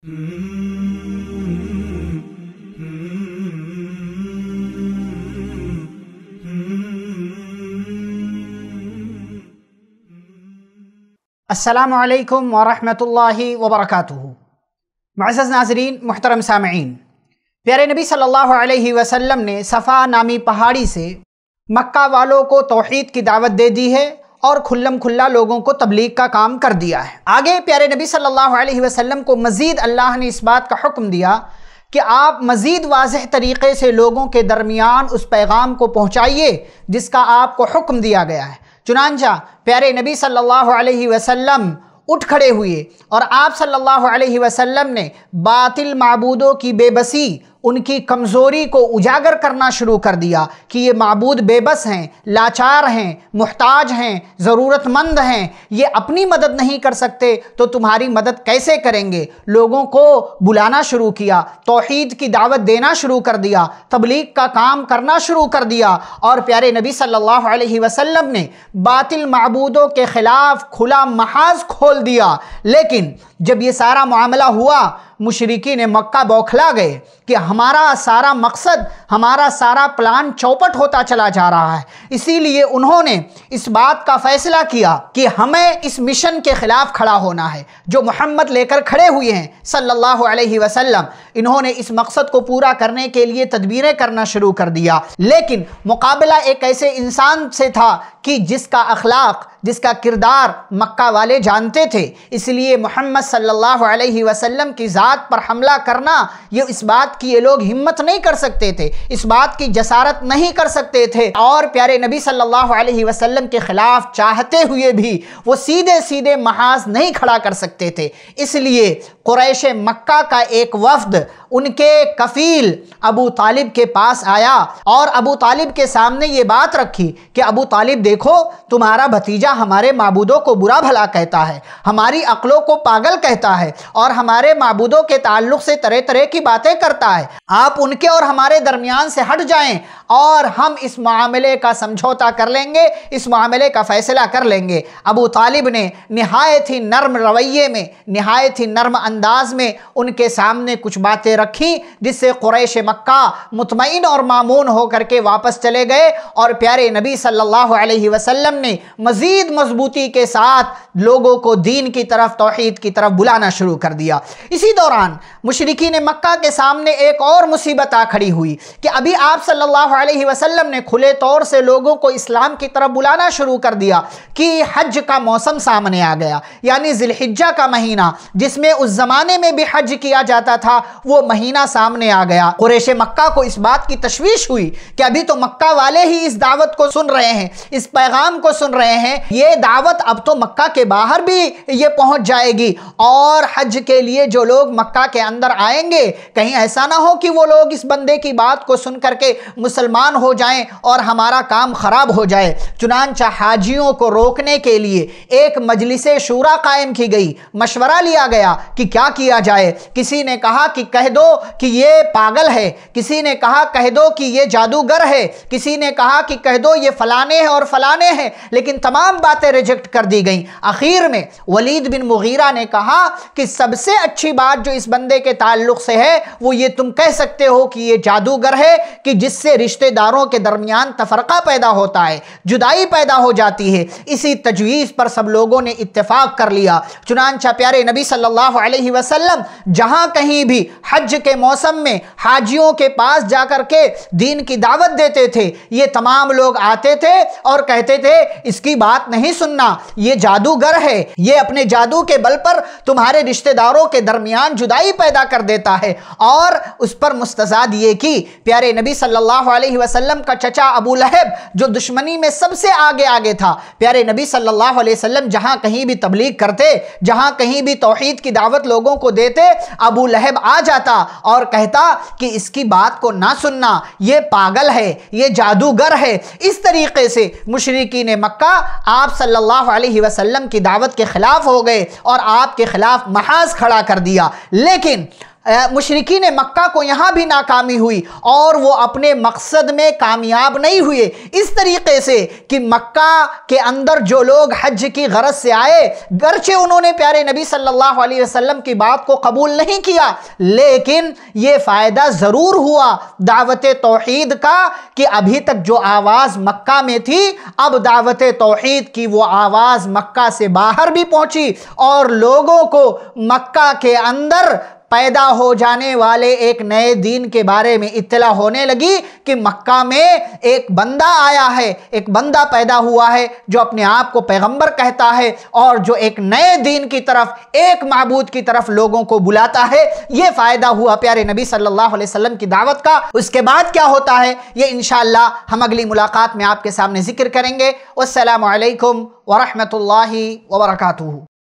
असलम वरहमल वबरक मज़ नाजरीन महतरम सामीन प्यारे नबी सल्लल्लाहु अलैहि वसल्लम ने सफ़ा नामी पहाड़ी से मक्का वालों को तोहद की दावत दे दी है और खुल्लम खुल्ला लोगों को तबलीग का काम कर दिया है आगे प्यारे नबी सल्लल्लाहु अलैहि वसल्लम को मज़ीद अल्लाह ने इस बात का हुक्म दिया कि आप मज़ीद वाजह तरीक़े से लोगों के दरमियान उस पैगाम को पहुँचाइए जिसका आपको हुक्म दिया गया है चुनानचा प्यारे नबी सल्लल्लाहु अलैहि वसल्लम उठ खड़े हुए और आप सल्लल्लाहु अलैहि वसल्लम ने बातिल मबूदों की बेबसी उनकी कमज़ोरी को उजागर करना शुरू कर दिया कि ये मबूद बेबस हैं लाचार हैं मुहताज हैं ज़रूरतमंद हैं ये अपनी मदद नहीं कर सकते तो तुम्हारी मदद कैसे करेंगे लोगों को बुलाना शुरू किया तोहद की दावत देना शुरू कर दिया तबलीग का काम करना शुरू कर दिया और प्यारे नबी सल्लल्लाहु अलैहि वसल्लम ने बातिल मबूदों के ख़िलाफ़ खुला महाज खोल दिया लेकिन जब ये सारा मामला हुआ मुशरकी ने मक्का बौखला गए कि हमारा सारा मकसद हमारा सारा प्लान चौपट होता चला जा रहा है इसीलिए उन्होंने इस बात का फ़ैसला किया कि हमें इस मिशन के ख़िलाफ़ खड़ा होना है जो मोहम्मद लेकर खड़े हुए हैं सल्लल्लाहु अलैहि वसल्लम इन्होंने इस मकसद को पूरा करने के लिए तदबीरें करना शुरू कर दिया लेकिन मुकाबला एक ऐसे इंसान से था कि जिसका अखलाक जिसका किरदार मक्का वाले जानते थे इसलिए मोहम्मद सल्लल्लाहु अलैहि वसल्लम की ज़ात पर हमला करना ये इस बात की ये लोग हिम्मत नहीं कर सकते थे इस बात की जसारत नहीं कर सकते थे और प्यारे नबी सल्लल्लाहु अलैहि वसल्लम के ख़िलाफ़ चाहते हुए भी वो सीधे सीधे महाज नहीं खड़ा कर सकते थे इसलिए कुरैश मक्का का एक वफद उनके कफील अबू तालिब के पास आया और अबू तालिब के सामने ये बात रखी कि अबू तालिब देखो तुम्हारा भतीजा हमारे मबूदों को बुरा भला कहता है हमारी अकलों को पागल कहता है और हमारे मबूदों के ताल्लुक से तरह तरह की बातें करता है आप उनके और हमारे दरमियान से हट जाएं और हम इस मामले का समझौता कर लेंगे इस मामले का फैसला कर लेंगे अबू तालिब ने नहायत ही नर्म रवैये में नहायत ही नर्म अंदाज में उनके सामने कुछ बात बातें रखी जिससे कुरैश मक्का मुतमिन और मामून होकर के वापस चले गए और प्यारे नबी सल्लल्लाहु अलैहि वसल्लम ने मज़ीद मजबूती के साथ लोगों को दीन की तरफ तोहद की तरफ बुलाना शुरू कर दिया इसी दौरान ने मक्का के सामने एक और मुसीबत आ खड़ी हुई कि अभी आप सल्लल्लाहु अलैहि वसल्लम ने खुले तौर से लोगों को इस्लाम की तरफ बुलाना शुरू कर दिया कि हज का मौसम सामने आ गया यानी जिलहिजा का महीना जिसमें उस ज़माने में भी हज किया जाता था वो महीना सामने आ गया कुरेश मक्का को इस बात की तशवीश हुई कि अभी तो मक्का वाले ही इस दावत को सुन रहे हैं इस पैगाम को सुन रहे हैं ये दावत अब तो मक्का के बाहर भी ये पहुंच जाएगी और हज के लिए जो लोग मक्का के अंदर आएंगे कहीं ऐसा ना हो कि वो लोग इस बंदे की बात को सुन करके मुसलमान हो जाएं और हमारा काम ख़राब हो जाए चुनानचा हाजियों को रोकने के लिए एक मजलिस शूरा कायम की गई मशवरा लिया गया कि क्या किया जाए किसी ने कहा कि कह दो कि ये पागल है किसी ने कहा कह दो कि ये जादूगर है किसी ने कहा कि कह दो ये फलाने हैं और फलाने हैं लेकिन तमाम बातें रिजेक्ट कर दी गई आखिर में वलीद बिन मुगीरा ने कहा कि सबसे अच्छी बात जो इस बंदे के ताल्लुक से है वो ये तुम कह सकते हो कि ये जादूगर है कि जिससे रिश्तेदारों के दरमियान तफरका पैदा होता है जुदाई पैदा हो जाती है इसी तजवीज़ पर सब लोगों ने इतफाक़ कर लिया चुनानचा प्यारे नबी सल्लल्लाहु अलैहि वसल्लम जहाँ कहीं भी हज के मौसम में हाजियों के पास जाकर के दीन की दावत देते थे ये तमाम लोग आते थे और कहते थे इसकी बात नहीं सुनना ये जादू जादूगर है ये अपने जादू के बल पर तुम्हारे रिश्तेदारों के दरमियान जुदाई पैदा कर देता है और उस पर मुस्तजाद ये कि प्यारे नबी सल्लल्लाहु अलैहि वसल्लम का चचा अबू लहब जो दुश्मनी में सबसे आगे आगे था प्यारे नबी सल्लल्लाहु अलैहि वसल्लम जहां कहीं भी तबलीग करते जहां कहीं भी तोहहीद की दावत लोगों को देते अबू लहब आ जाता और कहता कि इसकी बात को ना सुनना ये पागल है ये जादूगर है इस तरीके से मुशरकिन मक्का आप सल्लल्लाहु अलैहि वसल्लम की दावत के ख़िलाफ़ हो गए और आपके ख़िलाफ़ महाज खड़ा कर दिया लेकिन मुशरकिन मक्का को यहाँ भी नाकामी हुई और वो अपने मकसद में कामयाब नहीं हुए इस तरीके से कि मक्का के अंदर जो लोग हज की गरज से आए गरचे उन्होंने प्यारे नबी सल्लल्लाहु अलैहि वसल्लम की बात को कबूल नहीं किया लेकिन ये फ़ायदा ज़रूर हुआ दावत तोहद का कि अभी तक जो आवाज़ मक्का में थी अब दावत तोहद की वो आवाज़ मक्का से बाहर भी पहुँची और लोगों को मक्का के अंदर पैदा हो जाने वाले एक नए दीन के बारे में इतला होने लगी कि मक्का में एक बंदा आया है एक बंदा पैदा हुआ है जो अपने आप को पैगंबर कहता है और जो एक नए दीन की तरफ एक महबूद की तरफ लोगों को बुलाता है ये फ़ायदा हुआ प्यारे नबी सल्लल्लाहु अलैहि वसल्लम की दावत का उसके बाद क्या होता है ये इनशाला हम अगली मुलाकात में आपके सामने जिक्र करेंगे असलकम वरहमल वरक